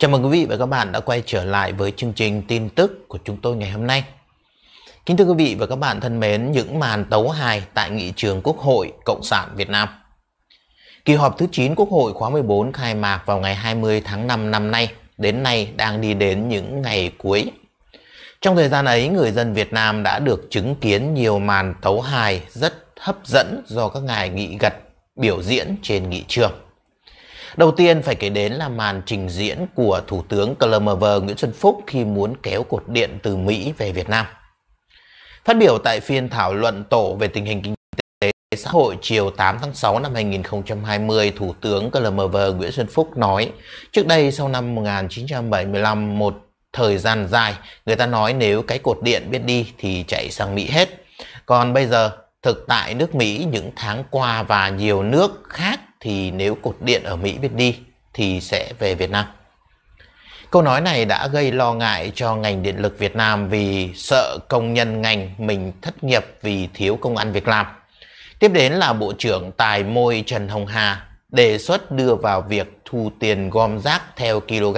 Chào mừng quý vị và các bạn đã quay trở lại với chương trình tin tức của chúng tôi ngày hôm nay. Kính thưa quý vị và các bạn thân mến, những màn tấu hài tại nghị trường Quốc hội Cộng sản Việt Nam. Kỳ họp thứ 9 Quốc hội khóa 14 khai mạc vào ngày 20 tháng 5 năm nay, đến nay đang đi đến những ngày cuối. Trong thời gian ấy, người dân Việt Nam đã được chứng kiến nhiều màn tấu hài rất hấp dẫn do các ngài nghị gật biểu diễn trên nghị trường. Đầu tiên phải kể đến là màn trình diễn của Thủ tướng Clemever Nguyễn Xuân Phúc khi muốn kéo cột điện từ Mỹ về Việt Nam. Phát biểu tại phiên thảo luận tổ về tình hình kinh tế xã hội chiều 8 tháng 6 năm 2020, Thủ tướng Clemever Nguyễn Xuân Phúc nói, trước đây sau năm 1975 một thời gian dài, người ta nói nếu cái cột điện biết đi thì chạy sang Mỹ hết. Còn bây giờ, thực tại nước Mỹ những tháng qua và nhiều nước khác thì nếu cột điện ở Mỹ biết đi thì sẽ về Việt Nam. Câu nói này đã gây lo ngại cho ngành điện lực Việt Nam vì sợ công nhân ngành mình thất nghiệp vì thiếu công ăn việc làm. Tiếp đến là Bộ trưởng Tài Môi Trần Hồng Hà đề xuất đưa vào việc thu tiền gom rác theo kg.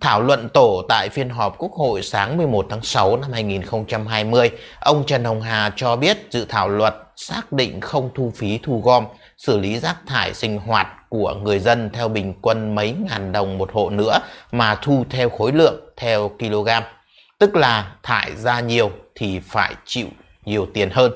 Thảo luận tổ tại phiên họp Quốc hội sáng 11 tháng 6 năm 2020, ông Trần Hồng Hà cho biết dự thảo luật xác định không thu phí thu gom xử lý rác thải sinh hoạt của người dân theo bình quân mấy ngàn đồng một hộ nữa mà thu theo khối lượng theo kg. Tức là thải ra nhiều thì phải chịu nhiều tiền hơn.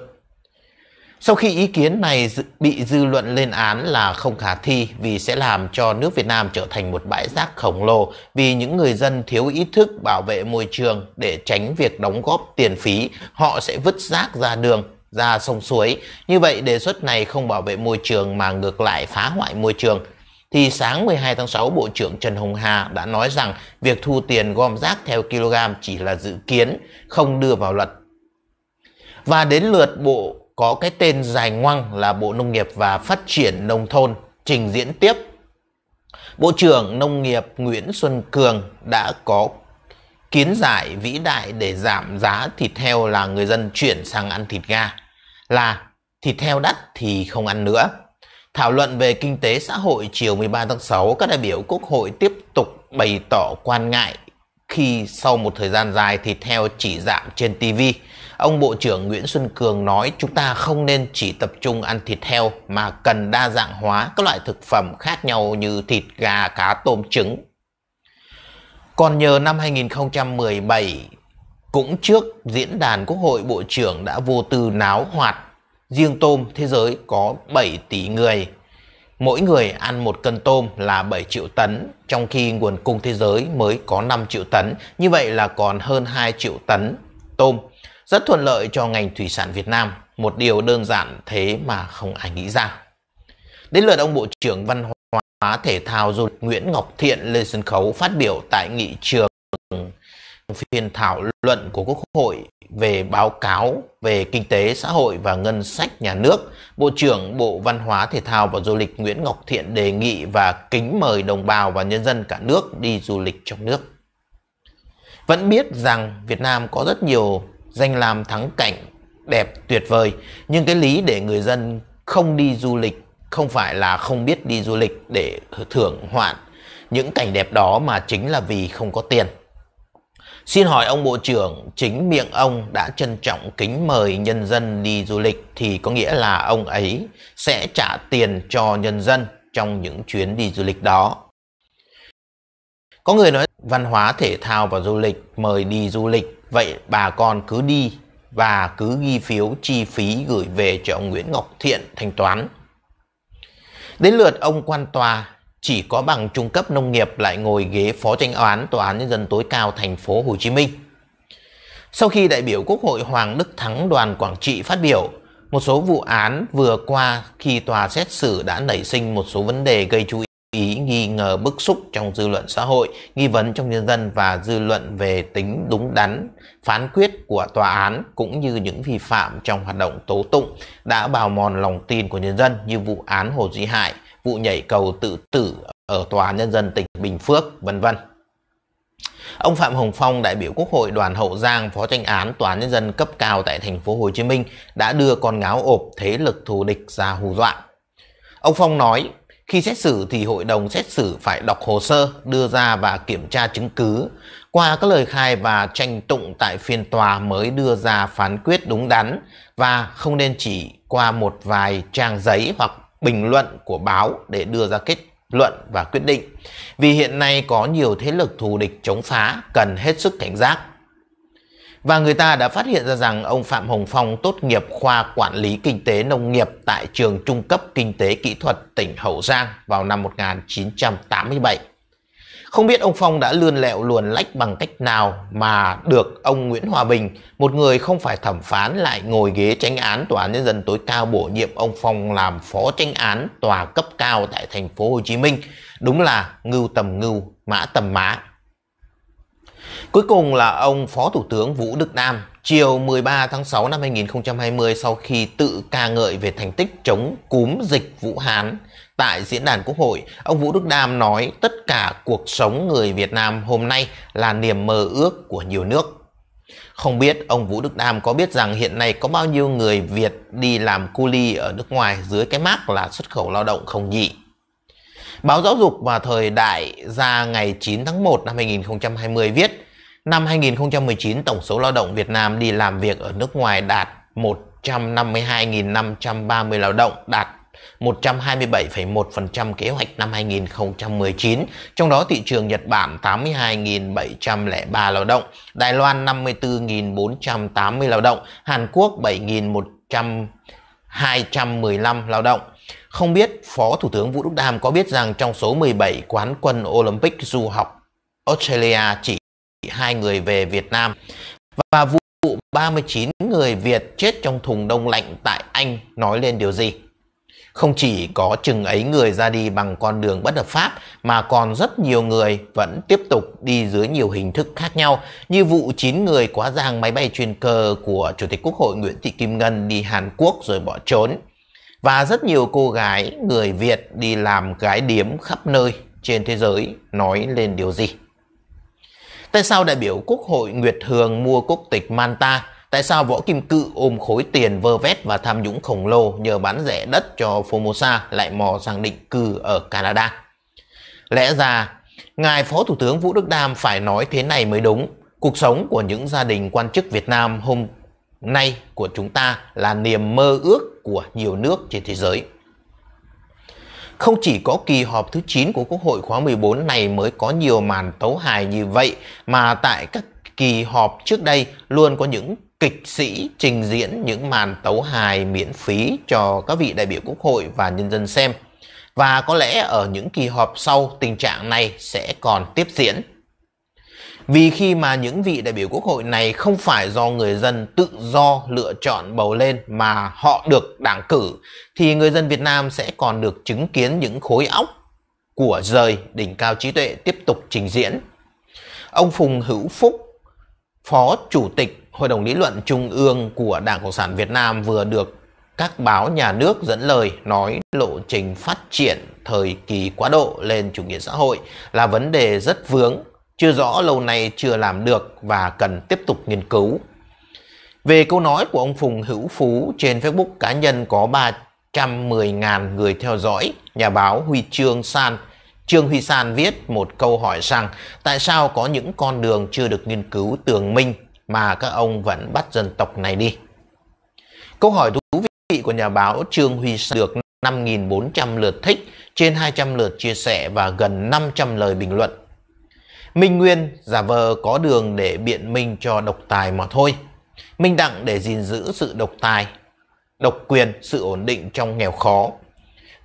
Sau khi ý kiến này bị dư luận lên án là không khả thi vì sẽ làm cho nước Việt Nam trở thành một bãi rác khổng lồ vì những người dân thiếu ý thức bảo vệ môi trường để tránh việc đóng góp tiền phí, họ sẽ vứt rác ra đường ra sông suối. Như vậy đề xuất này không bảo vệ môi trường mà ngược lại phá hoại môi trường. Thì sáng 12 tháng 6, Bộ trưởng Trần Hồng Hà đã nói rằng việc thu tiền gom rác theo kg chỉ là dự kiến, không đưa vào luật. Và đến lượt Bộ có cái tên dài ngoăng là Bộ Nông nghiệp và Phát triển Nông thôn trình diễn tiếp. Bộ trưởng Nông nghiệp Nguyễn Xuân Cường đã có kiến giải vĩ đại để giảm giá thịt heo là người dân chuyển sang ăn thịt gà là thịt heo đắt thì không ăn nữa. Thảo luận về kinh tế xã hội chiều 13 tháng 6, các đại biểu Quốc hội tiếp tục bày tỏ quan ngại khi sau một thời gian dài thịt heo chỉ giảm trên TV. Ông Bộ trưởng Nguyễn Xuân Cường nói chúng ta không nên chỉ tập trung ăn thịt heo mà cần đa dạng hóa các loại thực phẩm khác nhau như thịt, gà, cá, tôm, trứng. Còn nhờ năm 2017, cũng trước diễn đàn Quốc hội Bộ trưởng đã vô tư náo hoạt. Riêng tôm thế giới có 7 tỷ người. Mỗi người ăn một cân tôm là 7 triệu tấn, trong khi nguồn cung thế giới mới có 5 triệu tấn. Như vậy là còn hơn 2 triệu tấn tôm. Rất thuận lợi cho ngành thủy sản Việt Nam. Một điều đơn giản thế mà không ai nghĩ ra. Đến lượt ông Bộ trưởng Văn hóa thể thao du lịch Nguyễn Ngọc Thiện lên sân khấu phát biểu tại nghị trường phiên thảo luận của Quốc hội về báo cáo về kinh tế xã hội và ngân sách nhà nước, Bộ trưởng Bộ Văn hóa Thể thao và Du lịch Nguyễn Ngọc Thiện đề nghị và kính mời đồng bào và nhân dân cả nước đi du lịch trong nước. Vẫn biết rằng Việt Nam có rất nhiều danh làm thắng cảnh đẹp tuyệt vời, nhưng cái lý để người dân không đi du lịch không phải là không biết đi du lịch để thưởng hoạn những cảnh đẹp đó mà chính là vì không có tiền. Xin hỏi ông Bộ trưởng, chính miệng ông đã trân trọng kính mời nhân dân đi du lịch thì có nghĩa là ông ấy sẽ trả tiền cho nhân dân trong những chuyến đi du lịch đó. Có người nói văn hóa thể thao và du lịch mời đi du lịch, vậy bà con cứ đi và cứ ghi phiếu chi phí gửi về cho ông Nguyễn Ngọc Thiện thanh toán. Đến lượt ông quan tòa chỉ có bằng trung cấp nông nghiệp lại ngồi ghế phó tranh án tòa án nhân dân tối cao thành phố Hồ Chí Minh. Sau khi đại biểu Quốc hội Hoàng Đức Thắng đoàn Quảng Trị phát biểu, một số vụ án vừa qua khi tòa xét xử đã nảy sinh một số vấn đề gây chú ý nghi ngờ bức xúc trong dư luận xã hội, nghi vấn trong nhân dân và dư luận về tính đúng đắn, phán quyết của tòa án cũng như những vi phạm trong hoạt động tố tụng đã bào mòn lòng tin của nhân dân như vụ án Hồ Duy Hải – vụ nhảy cầu tự tử ở Tòa Nhân dân tỉnh Bình Phước, vân vân. Ông Phạm Hồng Phong, đại biểu Quốc hội đoàn Hậu Giang, phó tranh án Tòa Nhân dân cấp cao tại thành phố Hồ Chí Minh đã đưa con ngáo ộp thế lực thù địch ra hù dọa. Ông Phong nói, khi xét xử thì hội đồng xét xử phải đọc hồ sơ, đưa ra và kiểm tra chứng cứ. Qua các lời khai và tranh tụng tại phiên tòa mới đưa ra phán quyết đúng đắn và không nên chỉ qua một vài trang giấy hoặc bình luận của báo để đưa ra kết luận và quyết định. Vì hiện nay có nhiều thế lực thù địch chống phá cần hết sức cảnh giác. Và người ta đã phát hiện ra rằng ông Phạm Hồng Phong tốt nghiệp khoa quản lý kinh tế nông nghiệp tại trường trung cấp kinh tế kỹ thuật tỉnh Hậu Giang vào năm 1987. Không biết ông Phong đã lươn lẹo luồn lách bằng cách nào mà được ông Nguyễn Hòa Bình, một người không phải thẩm phán lại ngồi ghế tranh án tòa án nhân dân tối cao bổ nhiệm ông Phong làm phó tranh án tòa cấp cao tại thành phố Hồ Chí Minh. Đúng là ngưu tầm ngưu, mã tầm mã. Cuối cùng là ông Phó Thủ tướng Vũ Đức Đam chiều 13 tháng 6 năm 2020 sau khi tự ca ngợi về thành tích chống cúm dịch Vũ Hán tại diễn đàn Quốc hội, ông Vũ Đức Đam nói tất cả cuộc sống người Việt Nam hôm nay là niềm mơ ước của nhiều nước. Không biết ông Vũ Đức Đam có biết rằng hiện nay có bao nhiêu người Việt đi làm cu ly ở nước ngoài dưới cái mác là xuất khẩu lao động không nhị? Báo Giáo dục và Thời đại ra ngày 9 tháng 1 năm 2020 viết Năm 2019, tổng số lao động Việt Nam đi làm việc ở nước ngoài đạt 152.530 lao động, đạt 127,1% kế hoạch năm 2019, trong đó thị trường Nhật Bản 82.703 lao động, Đài Loan 54.480 lao động, Hàn Quốc 7.215 lao động. Không biết Phó Thủ tướng Vũ Đức Đam có biết rằng trong số 17 quán quân Olympic du học Australia chỉ hai người về Việt Nam và vụ 39 người Việt chết trong thùng đông lạnh tại Anh nói lên điều gì? Không chỉ có chừng ấy người ra đi bằng con đường bất hợp pháp mà còn rất nhiều người vẫn tiếp tục đi dưới nhiều hình thức khác nhau như vụ 9 người quá giang máy bay chuyên cơ của Chủ tịch Quốc hội Nguyễn Thị Kim Ngân đi Hàn Quốc rồi bỏ trốn và rất nhiều cô gái người Việt đi làm gái điếm khắp nơi trên thế giới nói lên điều gì. Tại sao đại biểu Quốc hội Nguyệt Hường mua quốc tịch Manta? Tại sao Võ Kim Cự ôm khối tiền vơ vét và tham nhũng khổng lồ nhờ bán rẻ đất cho Formosa lại mò sang định cư ở Canada? Lẽ ra, Ngài Phó Thủ tướng Vũ Đức Đam phải nói thế này mới đúng. Cuộc sống của những gia đình quan chức Việt Nam hôm nay của chúng ta là niềm mơ ước của nhiều nước trên thế giới. Không chỉ có kỳ họp thứ 9 của Quốc hội khóa 14 này mới có nhiều màn tấu hài như vậy mà tại các kỳ họp trước đây luôn có những kịch sĩ trình diễn những màn tấu hài miễn phí cho các vị đại biểu Quốc hội và nhân dân xem. Và có lẽ ở những kỳ họp sau tình trạng này sẽ còn tiếp diễn. Vì khi mà những vị đại biểu quốc hội này không phải do người dân tự do lựa chọn bầu lên mà họ được đảng cử thì người dân Việt Nam sẽ còn được chứng kiến những khối óc của rời đỉnh cao trí tuệ tiếp tục trình diễn. Ông Phùng Hữu Phúc, Phó Chủ tịch Hội đồng Lý luận Trung ương của Đảng Cộng sản Việt Nam vừa được các báo nhà nước dẫn lời nói lộ trình phát triển thời kỳ quá độ lên chủ nghĩa xã hội là vấn đề rất vướng chưa rõ lâu nay chưa làm được và cần tiếp tục nghiên cứu. Về câu nói của ông Phùng Hữu Phú trên Facebook cá nhân có 310.000 người theo dõi, nhà báo Huy Trương San Trương Huy San viết một câu hỏi rằng tại sao có những con đường chưa được nghiên cứu tường minh mà các ông vẫn bắt dân tộc này đi? Câu hỏi thú vị của nhà báo Trương Huy San được 5.400 lượt thích, trên 200 lượt chia sẻ và gần 500 lời bình luận. Minh Nguyên giả vờ có đường để biện minh cho độc tài mà thôi. Minh Đặng để gìn giữ sự độc tài, độc quyền, sự ổn định trong nghèo khó.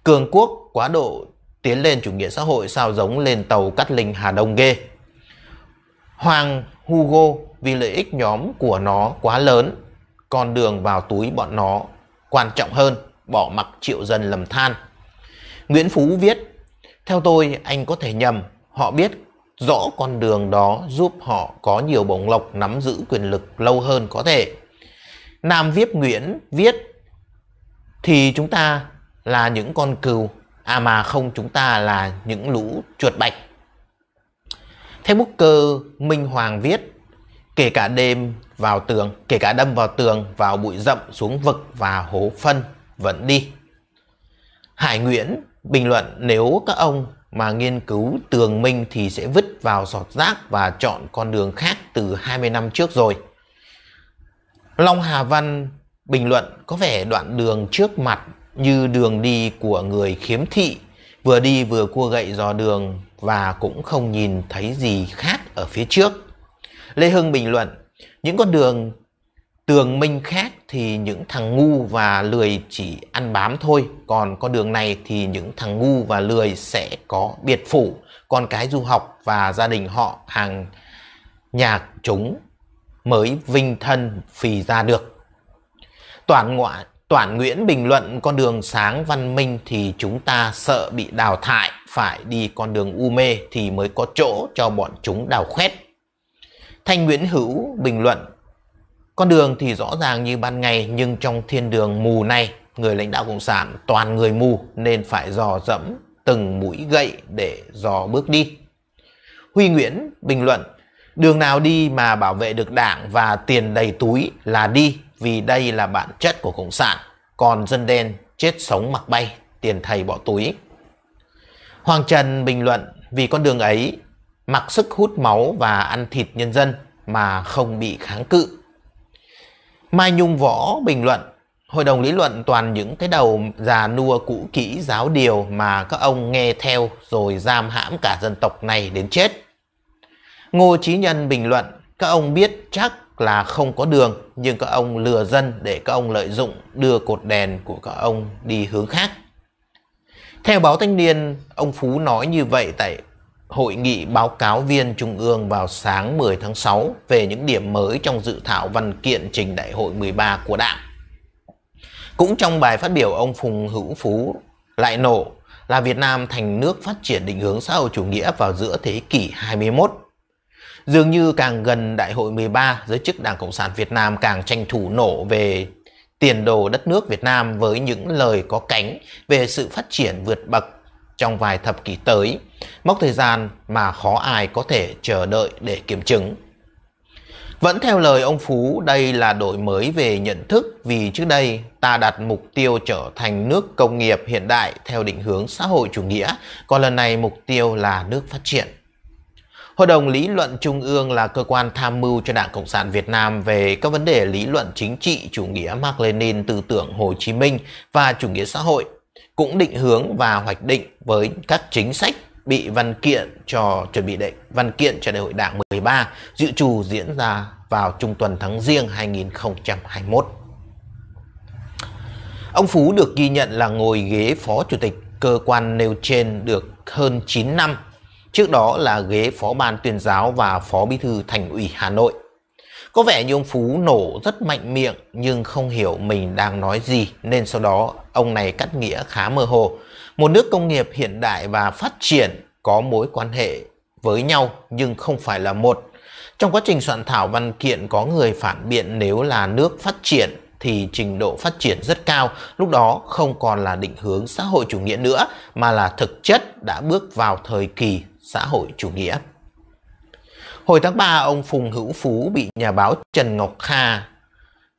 Cường quốc quá độ tiến lên chủ nghĩa xã hội sao giống lên tàu cắt linh Hà Đông ghê. Hoàng Hugo vì lợi ích nhóm của nó quá lớn, con đường vào túi bọn nó quan trọng hơn, bỏ mặc triệu dân lầm than. Nguyễn Phú viết, theo tôi anh có thể nhầm, họ biết rõ con đường đó giúp họ có nhiều bổng lộc nắm giữ quyền lực lâu hơn có thể. Nam Viết Nguyễn viết thì chúng ta là những con cừu, à mà không chúng ta là những lũ chuột bạch. Thế bút cơ Minh Hoàng viết kể cả đêm vào tường, kể cả đâm vào tường, vào bụi rậm, xuống vực và hố phân vẫn đi. Hải Nguyễn bình luận nếu các ông mà nghiên cứu tường minh thì sẽ vứt vào giọt rác và chọn con đường khác từ 20 năm trước rồi. Long Hà Văn bình luận có vẻ đoạn đường trước mặt như đường đi của người khiếm thị, vừa đi vừa cua gậy dò đường và cũng không nhìn thấy gì khác ở phía trước. Lê Hưng bình luận, những con đường tường minh khác thì những thằng ngu và lười chỉ ăn bám thôi còn con đường này thì những thằng ngu và lười sẽ có biệt phủ con cái du học và gia đình họ hàng nhạc chúng mới vinh thân phì ra được toàn ngoại Toản Nguyễn bình luận con đường sáng văn minh thì chúng ta sợ bị đào thải, phải đi con đường u mê thì mới có chỗ cho bọn chúng đào khoét. Thanh Nguyễn Hữu bình luận con đường thì rõ ràng như ban ngày nhưng trong thiên đường mù này, người lãnh đạo Cộng sản toàn người mù nên phải dò dẫm từng mũi gậy để dò bước đi. Huy Nguyễn bình luận, đường nào đi mà bảo vệ được đảng và tiền đầy túi là đi vì đây là bản chất của Cộng sản, còn dân đen chết sống mặc bay, tiền thầy bỏ túi. Hoàng Trần bình luận, vì con đường ấy mặc sức hút máu và ăn thịt nhân dân mà không bị kháng cự Mai Nhung Võ bình luận, hội đồng lý luận toàn những cái đầu già nua cũ kỹ giáo điều mà các ông nghe theo rồi giam hãm cả dân tộc này đến chết. Ngô Chí Nhân bình luận, các ông biết chắc là không có đường nhưng các ông lừa dân để các ông lợi dụng đưa cột đèn của các ông đi hướng khác. Theo báo Thanh Niên, ông Phú nói như vậy tại Hội nghị báo cáo viên Trung ương vào sáng 10 tháng 6 về những điểm mới trong dự thảo văn kiện trình đại hội 13 của Đảng. Cũng trong bài phát biểu ông Phùng Hữu Phú lại nổ là Việt Nam thành nước phát triển định hướng xã hội chủ nghĩa vào giữa thế kỷ 21. Dường như càng gần đại hội 13, giới chức Đảng Cộng sản Việt Nam càng tranh thủ nổ về tiền đồ đất nước Việt Nam với những lời có cánh về sự phát triển vượt bậc trong vài thập kỷ tới, mốc thời gian mà khó ai có thể chờ đợi để kiểm chứng. Vẫn theo lời ông Phú, đây là đổi mới về nhận thức vì trước đây ta đặt mục tiêu trở thành nước công nghiệp hiện đại theo định hướng xã hội chủ nghĩa, còn lần này mục tiêu là nước phát triển. Hội đồng Lý luận Trung ương là cơ quan tham mưu cho Đảng Cộng sản Việt Nam về các vấn đề lý luận chính trị, chủ nghĩa Mác Lenin, tư tưởng Hồ Chí Minh và chủ nghĩa xã hội cũng định hướng và hoạch định với các chính sách bị văn kiện cho chuẩn bị đại văn kiện cho đại hội Đảng 13 dự trù diễn ra vào trung tuần tháng riêng 2021. Ông Phú được ghi nhận là ngồi ghế phó chủ tịch cơ quan nêu trên được hơn 9 năm, trước đó là ghế phó ban tuyên giáo và phó bí thư thành ủy Hà Nội. Có vẻ như ông Phú nổ rất mạnh miệng nhưng không hiểu mình đang nói gì nên sau đó ông này cắt nghĩa khá mơ hồ. Một nước công nghiệp hiện đại và phát triển có mối quan hệ với nhau nhưng không phải là một. Trong quá trình soạn thảo văn kiện có người phản biện nếu là nước phát triển thì trình độ phát triển rất cao, lúc đó không còn là định hướng xã hội chủ nghĩa nữa mà là thực chất đã bước vào thời kỳ xã hội chủ nghĩa. Hồi tháng 3, ông Phùng Hữu Phú bị nhà báo Trần Ngọc Kha,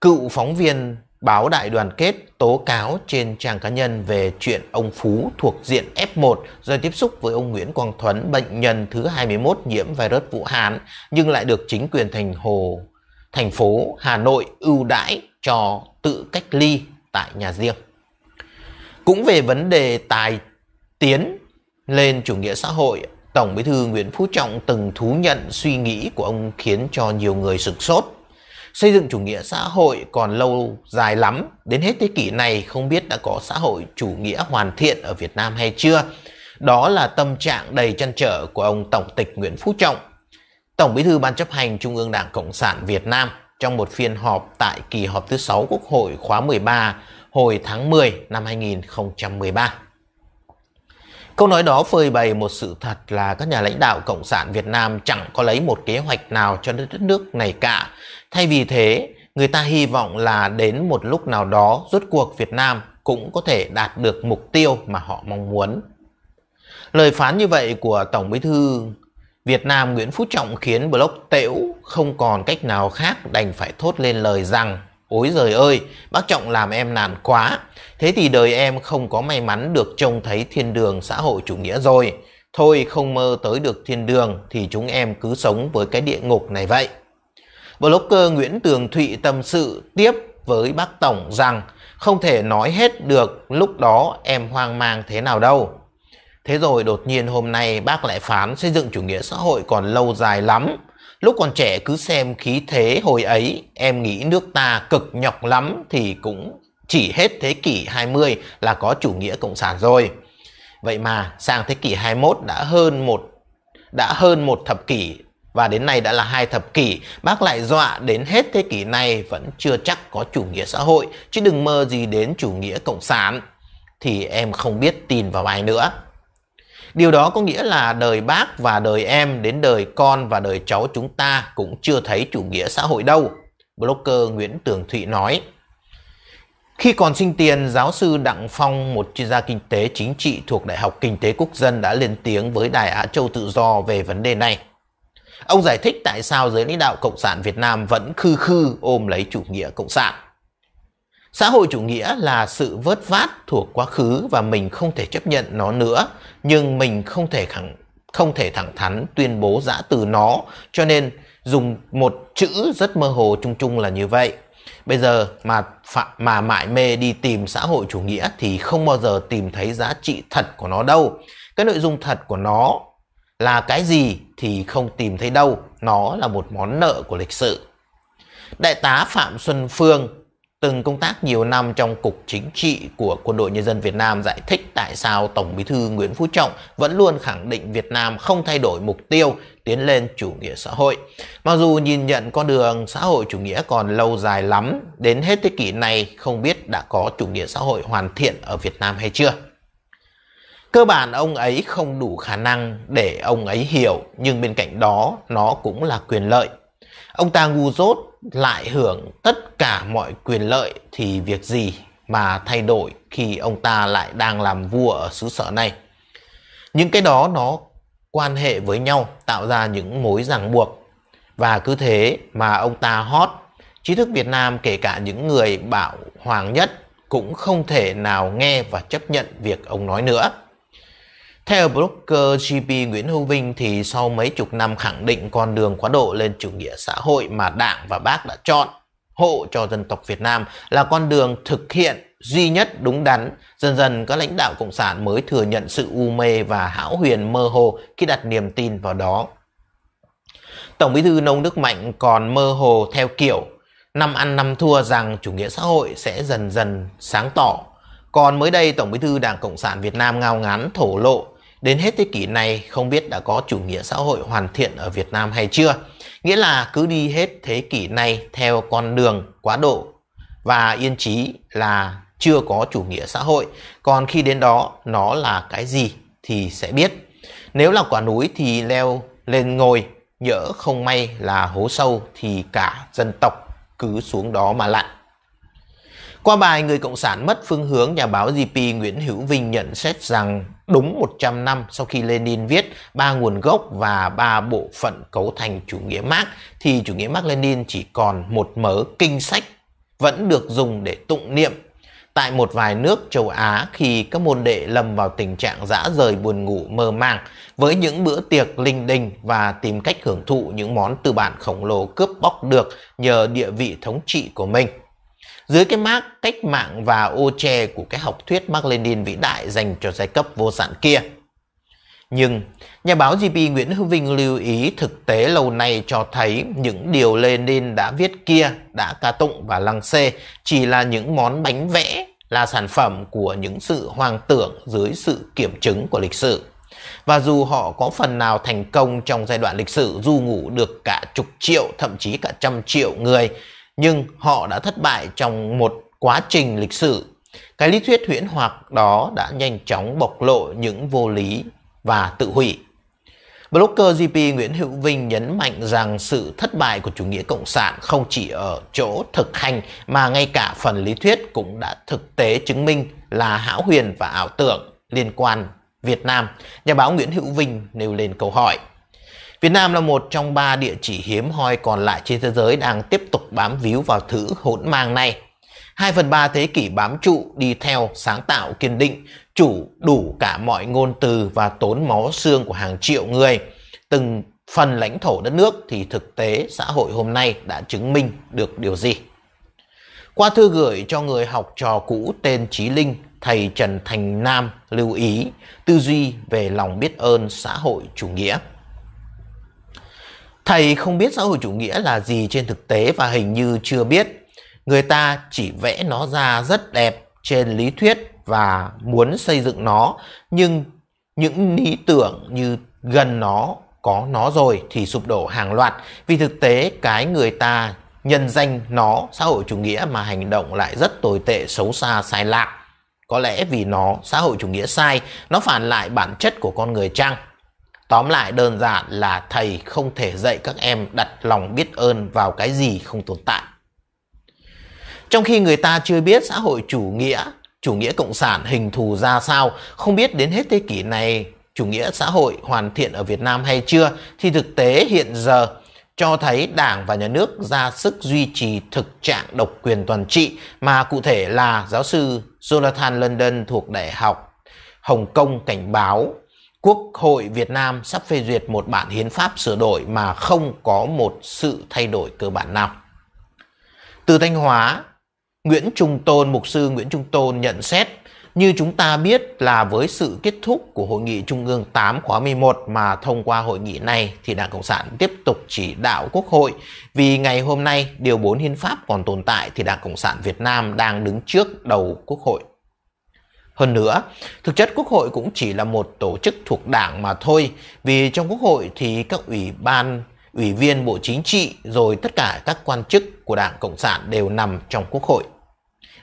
cựu phóng viên báo Đại đoàn kết tố cáo trên trang cá nhân về chuyện ông Phú thuộc diện F1 do tiếp xúc với ông Nguyễn Quang Thuấn, bệnh nhân thứ 21 nhiễm virus Vũ Hán, nhưng lại được chính quyền thành hồ thành phố Hà Nội ưu đãi cho tự cách ly tại nhà riêng. Cũng về vấn đề tài tiến lên chủ nghĩa xã hội, Tổng bí thư Nguyễn Phú Trọng từng thú nhận suy nghĩ của ông khiến cho nhiều người sực sốt. Xây dựng chủ nghĩa xã hội còn lâu dài lắm, đến hết thế kỷ này không biết đã có xã hội chủ nghĩa hoàn thiện ở Việt Nam hay chưa. Đó là tâm trạng đầy trăn trở của ông Tổng tịch Nguyễn Phú Trọng. Tổng bí thư Ban chấp hành Trung ương Đảng Cộng sản Việt Nam trong một phiên họp tại kỳ họp thứ 6 Quốc hội khóa 13 hồi tháng 10 năm 2013. Câu nói đó phơi bày một sự thật là các nhà lãnh đạo Cộng sản Việt Nam chẳng có lấy một kế hoạch nào cho đất nước này cả. Thay vì thế, người ta hy vọng là đến một lúc nào đó rốt cuộc Việt Nam cũng có thể đạt được mục tiêu mà họ mong muốn. Lời phán như vậy của Tổng Bí thư Việt Nam Nguyễn Phú Trọng khiến blog tễu không còn cách nào khác đành phải thốt lên lời rằng Ôi giời ơi, bác Trọng làm em nản quá. Thế thì đời em không có may mắn được trông thấy thiên đường xã hội chủ nghĩa rồi. Thôi không mơ tới được thiên đường thì chúng em cứ sống với cái địa ngục này vậy. Blogger Nguyễn Tường Thụy tâm sự tiếp với bác Tổng rằng không thể nói hết được lúc đó em hoang mang thế nào đâu. Thế rồi đột nhiên hôm nay bác lại phán xây dựng chủ nghĩa xã hội còn lâu dài lắm. Lúc còn trẻ cứ xem khí thế hồi ấy, em nghĩ nước ta cực nhọc lắm thì cũng chỉ hết thế kỷ 20 là có chủ nghĩa cộng sản rồi. Vậy mà sang thế kỷ 21 đã hơn một đã hơn một thập kỷ và đến nay đã là hai thập kỷ, bác lại dọa đến hết thế kỷ này vẫn chưa chắc có chủ nghĩa xã hội, chứ đừng mơ gì đến chủ nghĩa cộng sản. Thì em không biết tin vào ai nữa. Điều đó có nghĩa là đời bác và đời em đến đời con và đời cháu chúng ta cũng chưa thấy chủ nghĩa xã hội đâu. Blogger Nguyễn Tường Thụy nói. Khi còn sinh tiền, giáo sư Đặng Phong, một chuyên gia kinh tế chính trị thuộc Đại học Kinh tế Quốc dân đã lên tiếng với Đài Á Châu Tự Do về vấn đề này. Ông giải thích tại sao giới lãnh đạo Cộng sản Việt Nam vẫn khư khư ôm lấy chủ nghĩa Cộng sản. Xã hội chủ nghĩa là sự vớt vát thuộc quá khứ và mình không thể chấp nhận nó nữa, nhưng mình không thể khẳng không thể thẳng thắn tuyên bố giã từ nó, cho nên dùng một chữ rất mơ hồ chung chung là như vậy. Bây giờ mà phạm mà mãi mê đi tìm xã hội chủ nghĩa thì không bao giờ tìm thấy giá trị thật của nó đâu. Cái nội dung thật của nó là cái gì thì không tìm thấy đâu, nó là một món nợ của lịch sử. Đại tá Phạm Xuân Phương từng công tác nhiều năm trong Cục Chính trị của Quân đội Nhân dân Việt Nam giải thích tại sao Tổng bí thư Nguyễn Phú Trọng vẫn luôn khẳng định Việt Nam không thay đổi mục tiêu tiến lên chủ nghĩa xã hội. Mặc dù nhìn nhận con đường xã hội chủ nghĩa còn lâu dài lắm, đến hết thế kỷ này không biết đã có chủ nghĩa xã hội hoàn thiện ở Việt Nam hay chưa. Cơ bản ông ấy không đủ khả năng để ông ấy hiểu, nhưng bên cạnh đó nó cũng là quyền lợi. Ông ta ngu dốt lại hưởng tất cả mọi quyền lợi thì việc gì mà thay đổi khi ông ta lại đang làm vua ở xứ sở này. Những cái đó nó quan hệ với nhau tạo ra những mối ràng buộc và cứ thế mà ông ta hót trí thức Việt Nam kể cả những người bảo hoàng nhất cũng không thể nào nghe và chấp nhận việc ông nói nữa. Theo blogger GB Nguyễn Hữu Vinh thì sau mấy chục năm khẳng định con đường quá độ lên chủ nghĩa xã hội mà Đảng và Bác đã chọn hộ cho dân tộc Việt Nam là con đường thực hiện duy nhất đúng đắn. Dần dần các lãnh đạo Cộng sản mới thừa nhận sự u mê và hão huyền mơ hồ khi đặt niềm tin vào đó. Tổng bí thư Nông Đức Mạnh còn mơ hồ theo kiểu năm ăn năm thua rằng chủ nghĩa xã hội sẽ dần dần sáng tỏ. Còn mới đây Tổng bí thư Đảng Cộng sản Việt Nam ngao ngán thổ lộ Đến hết thế kỷ này không biết đã có chủ nghĩa xã hội hoàn thiện ở Việt Nam hay chưa. Nghĩa là cứ đi hết thế kỷ này theo con đường quá độ và yên trí là chưa có chủ nghĩa xã hội. Còn khi đến đó nó là cái gì thì sẽ biết. Nếu là quả núi thì leo lên ngồi, nhỡ không may là hố sâu thì cả dân tộc cứ xuống đó mà lặn. Qua bài Người Cộng sản mất phương hướng, nhà báo GP Nguyễn Hữu Vinh nhận xét rằng đúng 100 năm sau khi Lenin viết ba nguồn gốc và ba bộ phận cấu thành chủ nghĩa Marx thì chủ nghĩa Marx Lenin chỉ còn một mớ kinh sách vẫn được dùng để tụng niệm tại một vài nước châu Á khi các môn đệ lầm vào tình trạng dã rời buồn ngủ mơ màng với những bữa tiệc linh đình và tìm cách hưởng thụ những món tư bản khổng lồ cướp bóc được nhờ địa vị thống trị của mình dưới cái mác cách mạng và ô tre của cái học thuyết Mark Lenin vĩ đại dành cho giai cấp vô sản kia. Nhưng nhà báo GP Nguyễn Hữu Vinh lưu ý thực tế lâu nay cho thấy những điều Lenin đã viết kia đã ca tụng và lăng xê chỉ là những món bánh vẽ là sản phẩm của những sự hoang tưởng dưới sự kiểm chứng của lịch sử. Và dù họ có phần nào thành công trong giai đoạn lịch sử du ngủ được cả chục triệu thậm chí cả trăm triệu người nhưng họ đã thất bại trong một quá trình lịch sử. Cái lý thuyết huyễn hoặc đó đã nhanh chóng bộc lộ những vô lý và tự hủy. Blogger GP Nguyễn Hữu Vinh nhấn mạnh rằng sự thất bại của chủ nghĩa cộng sản không chỉ ở chỗ thực hành mà ngay cả phần lý thuyết cũng đã thực tế chứng minh là hão huyền và ảo tưởng liên quan Việt Nam. Nhà báo Nguyễn Hữu Vinh nêu lên câu hỏi Việt Nam là một trong ba địa chỉ hiếm hoi còn lại trên thế giới đang tiếp tục bám víu vào thứ hỗn mang này. 2 phần 3 thế kỷ bám trụ, đi theo, sáng tạo, kiên định, chủ đủ cả mọi ngôn từ và tốn máu xương của hàng triệu người. Từng phần lãnh thổ đất nước thì thực tế xã hội hôm nay đã chứng minh được điều gì? Qua thư gửi cho người học trò cũ tên Chí Linh, thầy Trần Thành Nam lưu ý tư duy về lòng biết ơn xã hội chủ nghĩa. Thầy không biết xã hội chủ nghĩa là gì trên thực tế và hình như chưa biết. Người ta chỉ vẽ nó ra rất đẹp trên lý thuyết và muốn xây dựng nó, nhưng những lý tưởng như gần nó có nó rồi thì sụp đổ hàng loạt vì thực tế cái người ta nhân danh nó xã hội chủ nghĩa mà hành động lại rất tồi tệ xấu xa sai lạc có lẽ vì nó xã hội chủ nghĩa sai nó phản lại bản chất của con người chăng Tóm lại đơn giản là thầy không thể dạy các em đặt lòng biết ơn vào cái gì không tồn tại. Trong khi người ta chưa biết xã hội chủ nghĩa, chủ nghĩa cộng sản hình thù ra sao, không biết đến hết thế kỷ này chủ nghĩa xã hội hoàn thiện ở Việt Nam hay chưa, thì thực tế hiện giờ cho thấy Đảng và Nhà nước ra sức duy trì thực trạng độc quyền toàn trị mà cụ thể là giáo sư Jonathan London thuộc Đại học Hồng Kông cảnh báo Quốc hội Việt Nam sắp phê duyệt một bản hiến pháp sửa đổi mà không có một sự thay đổi cơ bản nào. Từ Thanh Hóa, Nguyễn Trung Tôn, mục sư Nguyễn Trung Tôn nhận xét như chúng ta biết là với sự kết thúc của Hội nghị Trung ương 8 khóa 11 mà thông qua hội nghị này thì Đảng Cộng sản tiếp tục chỉ đạo Quốc hội vì ngày hôm nay Điều 4 Hiến pháp còn tồn tại thì Đảng Cộng sản Việt Nam đang đứng trước đầu Quốc hội. Hơn nữa, thực chất Quốc hội cũng chỉ là một tổ chức thuộc đảng mà thôi, vì trong Quốc hội thì các ủy ban, ủy viên Bộ Chính trị rồi tất cả các quan chức của Đảng Cộng sản đều nằm trong Quốc hội.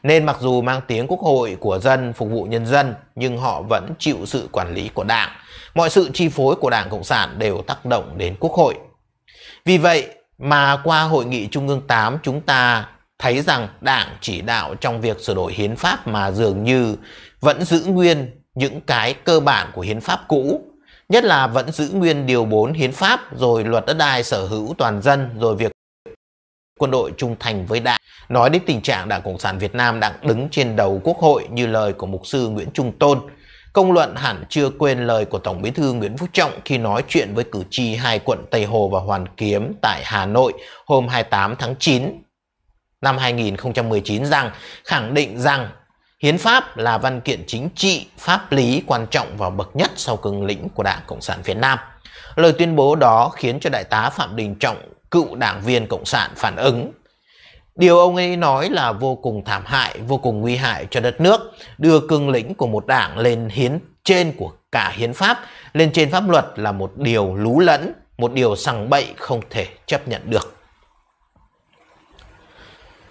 Nên mặc dù mang tiếng quốc hội của dân phục vụ nhân dân nhưng họ vẫn chịu sự quản lý của đảng. Mọi sự chi phối của đảng Cộng sản đều tác động đến quốc hội. Vì vậy mà qua hội nghị Trung ương 8 chúng ta thấy rằng đảng chỉ đạo trong việc sửa đổi hiến pháp mà dường như vẫn giữ nguyên những cái cơ bản của hiến pháp cũ nhất là vẫn giữ nguyên điều 4 hiến pháp rồi luật đất đai sở hữu toàn dân rồi việc quân đội trung thành với đảng nói đến tình trạng đảng cộng sản việt nam đang đứng trên đầu quốc hội như lời của mục sư nguyễn trung tôn công luận hẳn chưa quên lời của tổng bí thư nguyễn phú trọng khi nói chuyện với cử tri hai quận tây hồ và hoàn kiếm tại hà nội hôm 28 tháng 9 năm 2019 rằng khẳng định rằng Hiến pháp là văn kiện chính trị, pháp lý quan trọng và bậc nhất sau cương lĩnh của Đảng Cộng sản Việt Nam. Lời tuyên bố đó khiến cho Đại tá Phạm Đình Trọng, cựu đảng viên Cộng sản phản ứng. Điều ông ấy nói là vô cùng thảm hại, vô cùng nguy hại cho đất nước, đưa cương lĩnh của một đảng lên hiến trên của cả hiến pháp, lên trên pháp luật là một điều lú lẫn, một điều sằng bậy không thể chấp nhận được.